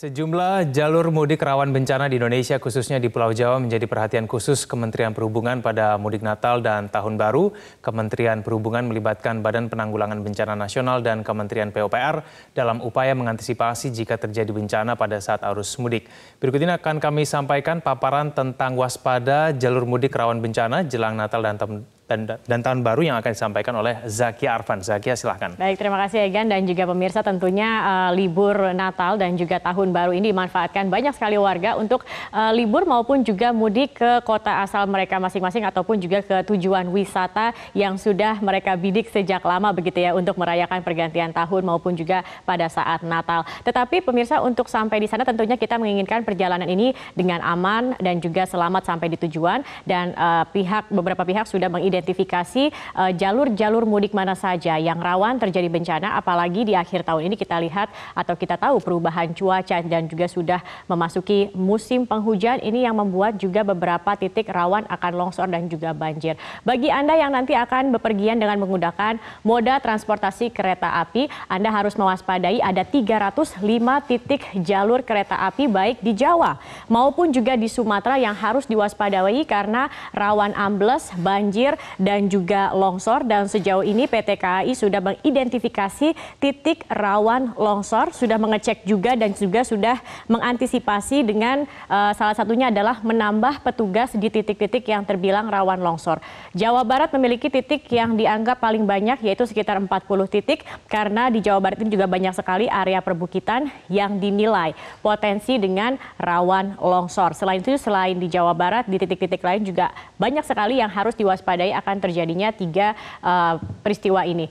Sejumlah jalur mudik rawan bencana di Indonesia khususnya di Pulau Jawa menjadi perhatian khusus Kementerian Perhubungan pada mudik Natal dan Tahun Baru. Kementerian Perhubungan melibatkan Badan Penanggulangan Bencana Nasional dan Kementerian PUPR dalam upaya mengantisipasi jika terjadi bencana pada saat arus mudik. Berikut ini akan kami sampaikan paparan tentang waspada jalur mudik rawan bencana jelang Natal dan dan, dan tahun baru yang akan disampaikan oleh Zakia Arfan. Zakia silahkan. Baik, terima kasih Egan dan juga pemirsa tentunya uh, libur Natal dan juga tahun baru ini dimanfaatkan banyak sekali warga untuk uh, libur maupun juga mudik ke kota asal mereka masing-masing ataupun juga ke tujuan wisata yang sudah mereka bidik sejak lama begitu ya untuk merayakan pergantian tahun maupun juga pada saat Natal. Tetapi pemirsa untuk sampai di sana tentunya kita menginginkan perjalanan ini dengan aman dan juga selamat sampai di tujuan dan uh, pihak beberapa pihak sudah mengidentifikasi mengidentifikasi eh, jalur-jalur mudik mana saja yang rawan terjadi bencana, apalagi di akhir tahun ini kita lihat atau kita tahu perubahan cuaca dan juga sudah memasuki musim penghujan ini yang membuat juga beberapa titik rawan akan longsor dan juga banjir. Bagi Anda yang nanti akan bepergian dengan menggunakan moda transportasi kereta api, Anda harus mewaspadai ada 305 titik jalur kereta api baik di Jawa maupun juga di Sumatera yang harus diwaspadai karena rawan ambles, banjir dan juga longsor dan sejauh ini PT KAI sudah mengidentifikasi titik rawan longsor, sudah mengecek juga dan juga sudah mengantisipasi dengan uh, salah satunya adalah menambah petugas di titik-titik yang terbilang rawan longsor. Jawa Barat memiliki titik yang dianggap paling banyak yaitu sekitar 40 titik karena di Jawa Barat ini juga banyak sekali area perbukitan yang dinilai potensi dengan rawan longsor. Selain itu selain di Jawa Barat di titik-titik lain juga banyak sekali yang harus diwaspadai akan terjadinya tiga eh, peristiwa ini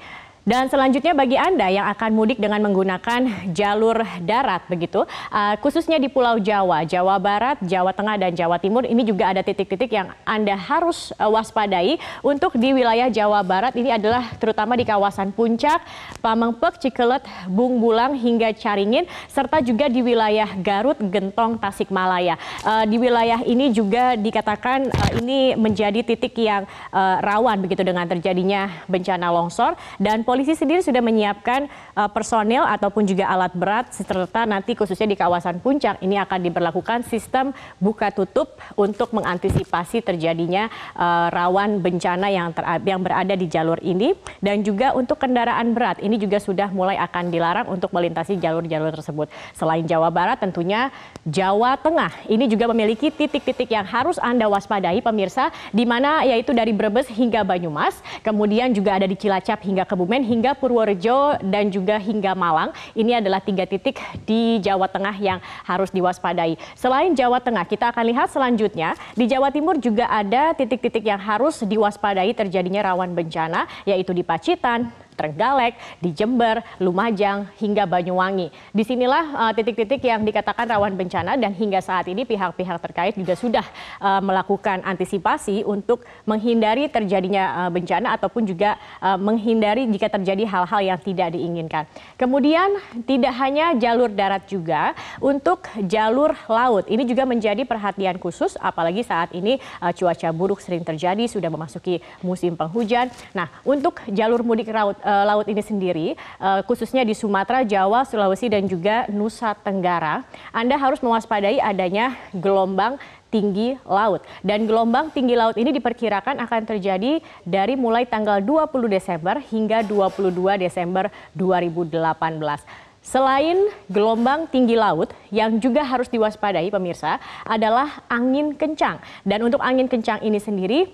dan selanjutnya bagi Anda yang akan mudik dengan menggunakan jalur darat begitu, uh, khususnya di Pulau Jawa, Jawa Barat, Jawa Tengah dan Jawa Timur ini juga ada titik-titik yang Anda harus uh, waspadai untuk di wilayah Jawa Barat ini adalah terutama di kawasan Puncak, Pamengpek, Cikelet, Bung Bulang, hingga Caringin serta juga di wilayah Garut, Gentong, Tasikmalaya. Uh, di wilayah ini juga dikatakan uh, ini menjadi titik yang uh, rawan begitu dengan terjadinya bencana longsor dan polisi polisi sendiri sudah menyiapkan uh, personil ataupun juga alat berat serta nanti khususnya di kawasan puncak ini akan diberlakukan sistem buka tutup untuk mengantisipasi terjadinya uh, rawan bencana yang ter, yang berada di jalur ini dan juga untuk kendaraan berat ini juga sudah mulai akan dilarang untuk melintasi jalur-jalur tersebut. Selain Jawa Barat tentunya Jawa Tengah ini juga memiliki titik-titik yang harus Anda waspadai pemirsa di mana yaitu dari Brebes hingga Banyumas, kemudian juga ada di Cilacap hingga Kebumen hingga Purworejo dan juga hingga Malang. Ini adalah tiga titik di Jawa Tengah yang harus diwaspadai. Selain Jawa Tengah, kita akan lihat selanjutnya di Jawa Timur juga ada titik-titik yang harus diwaspadai terjadinya rawan bencana, yaitu di Pacitan, Trenggalek, di Jember, Lumajang, hingga Banyuwangi. Disinilah eh, titik-titik uh, yang dikatakan rawan bencana dan hingga saat ini pihak-pihak terkait juga sudah uh, melakukan antisipasi untuk menghindari terjadinya uh, bencana ataupun juga uh, menghindari jika terjadi hal-hal yang tidak diinginkan. Kemudian tidak hanya jalur darat juga, untuk jalur laut ini juga menjadi perhatian khusus apalagi saat ini uh, cuaca buruk sering terjadi sudah memasuki musim penghujan. Nah, untuk jalur mudik laut uh, laut ini sendiri, uh, khususnya di Sumatera, Jawa, Sulawesi, dan juga Nusa Tenggara, Anda harus mewaspadai adanya gelombang tinggi laut. Dan gelombang tinggi laut ini diperkirakan akan terjadi dari mulai tanggal 20 Desember hingga 22 Desember 2018. Selain gelombang tinggi laut yang juga harus diwaspadai pemirsa adalah angin kencang. Dan untuk angin kencang ini sendiri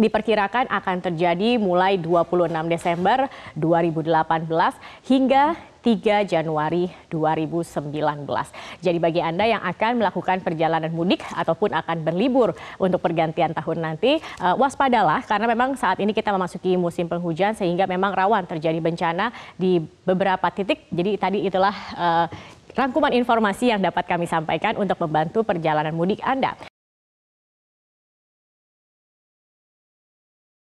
diperkirakan akan terjadi mulai 26 Desember 2018 hingga 3 Januari 2019. Jadi bagi Anda yang akan melakukan perjalanan mudik ataupun akan berlibur untuk pergantian tahun nanti, uh, waspadalah karena memang saat ini kita memasuki musim penghujan sehingga memang rawan terjadi bencana di beberapa titik. Jadi tadi itulah uh, rangkuman informasi yang dapat kami sampaikan untuk membantu perjalanan mudik Anda.